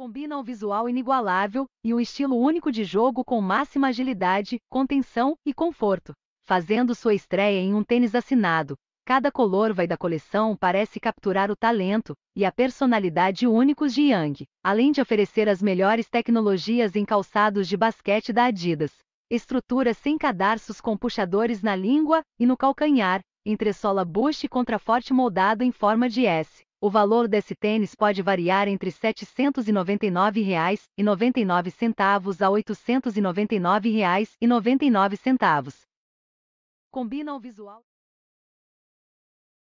Combina um visual inigualável e um estilo único de jogo com máxima agilidade, contenção e conforto, fazendo sua estreia em um tênis assinado. Cada color vai da coleção parece capturar o talento e a personalidade únicos de Yang, além de oferecer as melhores tecnologias em calçados de basquete da Adidas. Estrutura sem cadarços com puxadores na língua e no calcanhar, entressola bush e contraforte moldado em forma de S o valor desse tênis pode variar entre R$ 799,99 a R$ 899,99. Combina o visual.